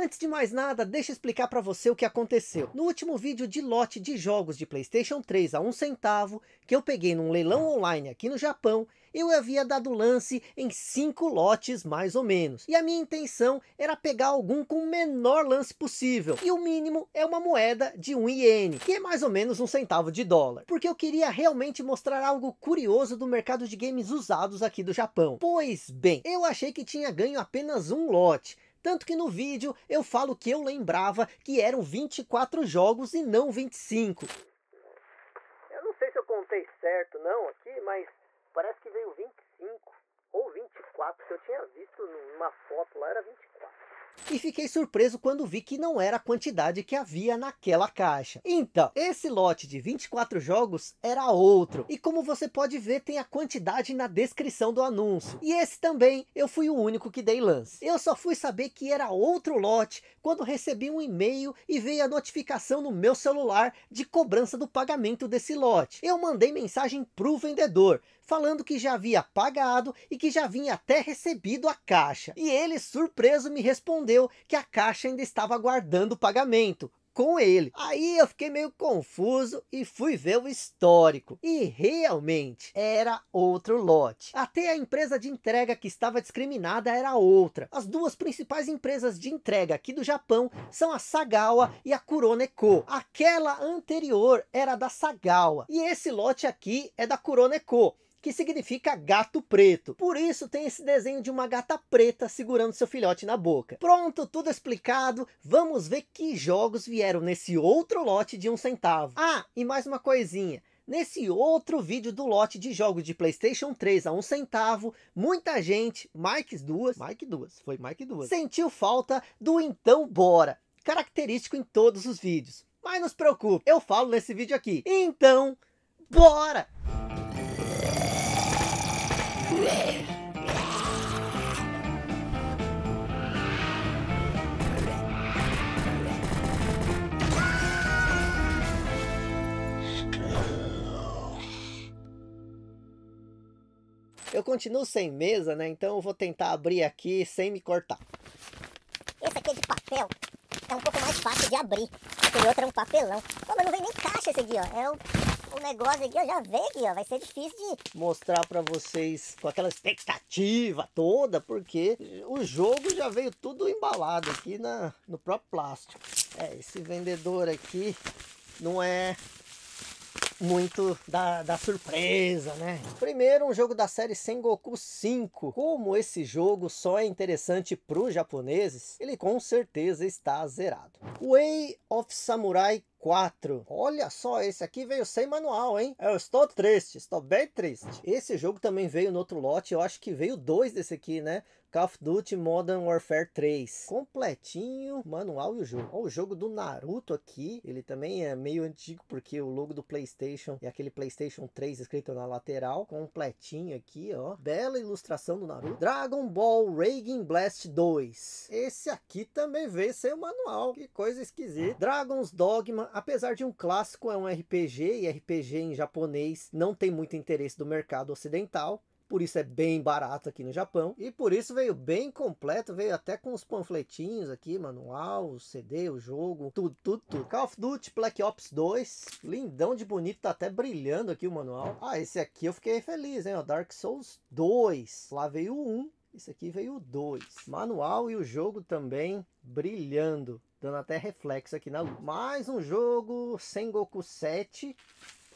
Antes de mais nada, deixa eu explicar para você o que aconteceu. No último vídeo de lote de jogos de Playstation 3 a 1 centavo, que eu peguei num leilão online aqui no Japão, eu havia dado lance em 5 lotes mais ou menos. E a minha intenção era pegar algum com o menor lance possível. E o mínimo é uma moeda de 1 um iene, que é mais ou menos um centavo de dólar. Porque eu queria realmente mostrar algo curioso do mercado de games usados aqui do Japão. Pois bem, eu achei que tinha ganho apenas um lote tanto que no vídeo eu falo que eu lembrava que eram 24 jogos e não 25. Eu não sei se eu contei certo não aqui, mas parece que veio 25 ou 24, que eu tinha visto numa foto lá, era 24 e fiquei surpreso quando vi que não era a quantidade que havia naquela caixa. Então, esse lote de 24 jogos era outro, e como você pode ver tem a quantidade na descrição do anúncio. E esse também, eu fui o único que dei lance. Eu só fui saber que era outro lote quando recebi um e-mail e veio a notificação no meu celular de cobrança do pagamento desse lote. Eu mandei mensagem pro vendedor, falando que já havia pagado e que já vinha até recebido a caixa. E ele, surpreso, me respondeu que a caixa ainda estava aguardando o pagamento com ele. Aí eu fiquei meio confuso e fui ver o histórico. E realmente era outro lote. Até a empresa de entrega que estava discriminada era outra. As duas principais empresas de entrega aqui do Japão são a Sagawa e a Kuroneko. Aquela anterior era da Sagawa. E esse lote aqui é da Kuroneko que significa gato preto. Por isso tem esse desenho de uma gata preta segurando seu filhote na boca. Pronto, tudo explicado. Vamos ver que jogos vieram nesse outro lote de um centavo. Ah, e mais uma coisinha. Nesse outro vídeo do lote de jogos de Playstation 3 a um centavo, muita gente, Mike duas, Mike duas, foi Mike duas, sentiu falta do então bora, característico em todos os vídeos. Mas não se preocupe, eu falo nesse vídeo aqui. Então, bora! Eu continuo sem mesa, né? Então eu vou tentar abrir aqui sem me cortar. Esse aqui é de papel. É um pouco mais fácil de abrir. Aquele outro é um papelão. Pô, mas não vem nem caixa esse aqui, ó. É um, o negócio aqui, ó. Já veio aqui, ó. Vai ser difícil de... Mostrar pra vocês com aquela expectativa toda, porque o jogo já veio tudo embalado aqui na, no próprio plástico. É, esse vendedor aqui não é muito da, da surpresa, né? Primeiro, um jogo da série Sengoku 5. Como esse jogo só é interessante para os japoneses, ele com certeza está zerado. Way of Samurai 4. Olha só, esse aqui veio sem manual, hein? Eu estou triste, estou bem triste. Esse jogo também veio no outro lote, eu acho que veio dois desse aqui, né? Call of Duty Modern Warfare 3. Completinho, manual e o jogo. o jogo do Naruto aqui, ele também é meio antigo, porque o logo do Playstation é aquele Playstation 3 escrito na lateral. Completinho aqui, ó. Bela ilustração do Naruto. Dragon Ball Raging Blast 2. Esse aqui também veio sem o manual. Que coisa esquisita. Dragon's Dogma apesar de um clássico, é um RPG, e RPG em japonês não tem muito interesse do mercado ocidental, por isso é bem barato aqui no Japão. E por isso veio bem completo, veio até com os panfletinhos aqui, manual, o CD, o jogo, tudo, tudo, tudo. Call of Duty Black Ops 2, lindão de bonito, tá até brilhando aqui o manual. Ah, esse aqui eu fiquei feliz, hein, Dark Souls 2, lá veio o 1. esse aqui veio o 2. Manual e o jogo também brilhando dando até reflexo aqui na luz. Mais um jogo sem Goku 7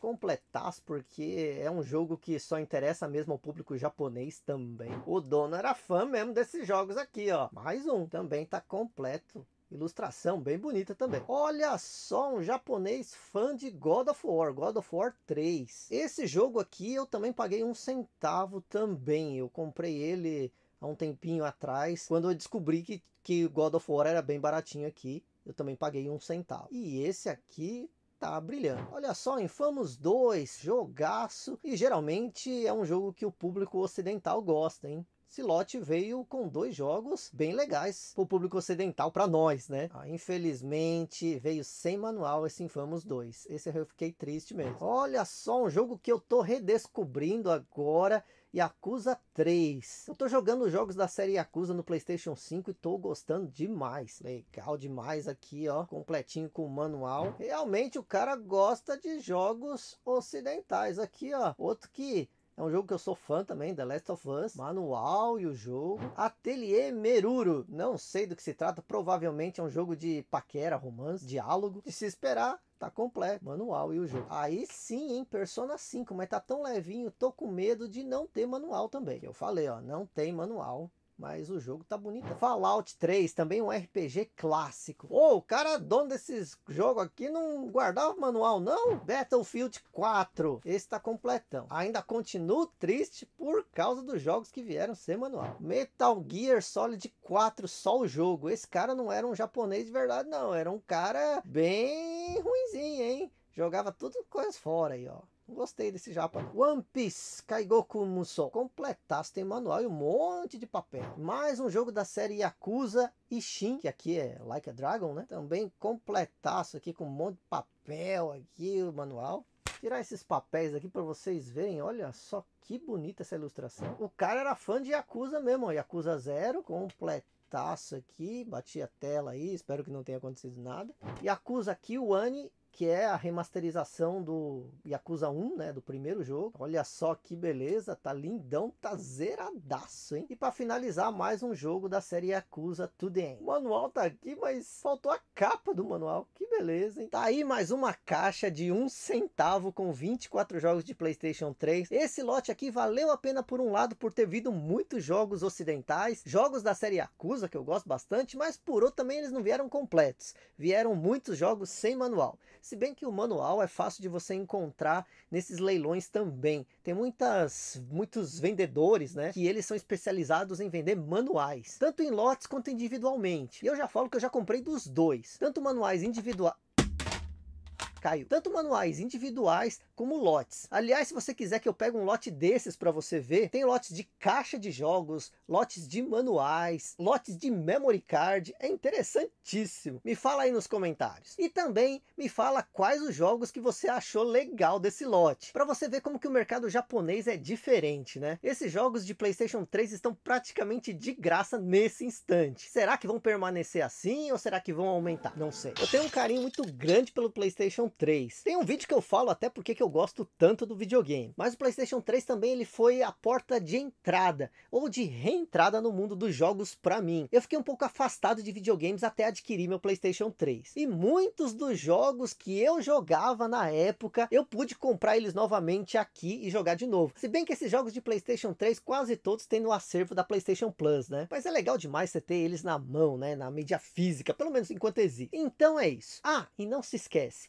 completasse, porque é um jogo que só interessa mesmo ao público japonês também. O dono era fã mesmo desses jogos aqui, ó. Mais um, também tá completo. Ilustração bem bonita também. Olha só, um japonês fã de God of War, God of War 3. Esse jogo aqui eu também paguei um centavo também. Eu comprei ele há um tempinho atrás, quando eu descobri que, que God of War era bem baratinho aqui, eu também paguei um centavo. E esse aqui tá brilhando. Olha só, Infamous 2, jogaço, e geralmente é um jogo que o público ocidental gosta, hein? Esse lote veio com dois jogos bem legais para o público ocidental, para nós, né? Ah, infelizmente, veio sem manual esse Infamous 2. Esse eu fiquei triste mesmo. Olha só, um jogo que eu tô redescobrindo agora Yakuza 3. Eu tô jogando jogos da série Yakuza no Playstation 5 e tô gostando demais. Legal demais aqui, ó. Completinho com o manual. Realmente o cara gosta de jogos ocidentais. Aqui, ó. Outro que é um jogo que eu sou fã também, The Last of Us. Manual e o jogo. Atelier Meruro. Não sei do que se trata. Provavelmente é um jogo de paquera, romance, diálogo. De se esperar, Tá completo, manual e o jogo. Aí sim, em Persona 5, mas tá tão levinho, tô com medo de não ter manual também. Eu falei, ó, não tem manual mas o jogo tá bonito. Fallout 3, também um RPG clássico. Ô, oh, o cara dono desses jogos aqui não guardava o manual, não? Battlefield 4, esse tá completão. Ainda continuo triste por causa dos jogos que vieram sem manual. Metal Gear Solid 4, só o jogo. Esse cara não era um japonês de verdade, não. Era um cara bem ruinzinho, hein? Jogava tudo coisas fora aí, ó. Gostei desse japa. One Piece Kaigoku Musou. Completaste tem manual e um monte de papel. Mais um jogo da série Yakuza e Shin, que aqui é Like a Dragon, né? Também completaço aqui com um monte de papel aqui, o manual. Tirar esses papéis aqui para vocês verem, olha só que bonita essa ilustração. O cara era fã de Yakuza mesmo, Yakuza Zero, completaço aqui, bati a tela aí, espero que não tenha acontecido nada. E acusa Kiwani que é a remasterização do Yakuza 1, né, do primeiro jogo. Olha só que beleza, tá lindão, tá zeradaço, hein? E para finalizar, mais um jogo da série Yakuza tudo The O manual tá aqui, mas faltou a capa do manual, que beleza, hein? Tá aí mais uma caixa de um centavo com 24 jogos de Playstation 3. Esse lote aqui valeu a pena por um lado por ter vindo muitos jogos ocidentais, jogos da série Yakuza, que eu gosto bastante, mas por outro também eles não vieram completos. Vieram muitos jogos sem manual. Se bem que o manual é fácil de você encontrar nesses leilões também. Tem muitas, muitos vendedores, né? Que eles são especializados em vender manuais, tanto em lotes quanto individualmente. E eu já falo que eu já comprei dos dois, tanto manuais individuais Caio. Tanto manuais individuais como lotes. Aliás, se você quiser que eu pegue um lote desses para você ver, tem lotes de caixa de jogos, lotes de manuais, lotes de memory card. É interessantíssimo. Me fala aí nos comentários. E também me fala quais os jogos que você achou legal desse lote. Para você ver como que o mercado japonês é diferente, né? Esses jogos de Playstation 3 estão praticamente de graça nesse instante. Será que vão permanecer assim ou será que vão aumentar? Não sei. Eu tenho um carinho muito grande pelo Playstation 3. Tem um vídeo que eu falo até porque que eu gosto tanto do videogame. Mas o PlayStation 3 também ele foi a porta de entrada ou de reentrada no mundo dos jogos para mim. Eu fiquei um pouco afastado de videogames até adquirir meu PlayStation 3. E muitos dos jogos que eu jogava na época, eu pude comprar eles novamente aqui e jogar de novo. Se bem que esses jogos de PlayStation 3 quase todos têm no acervo da PlayStation Plus, né? Mas é legal demais você ter eles na mão, né, na mídia física, pelo menos enquanto existe. Então é isso. Ah, e não se esquece,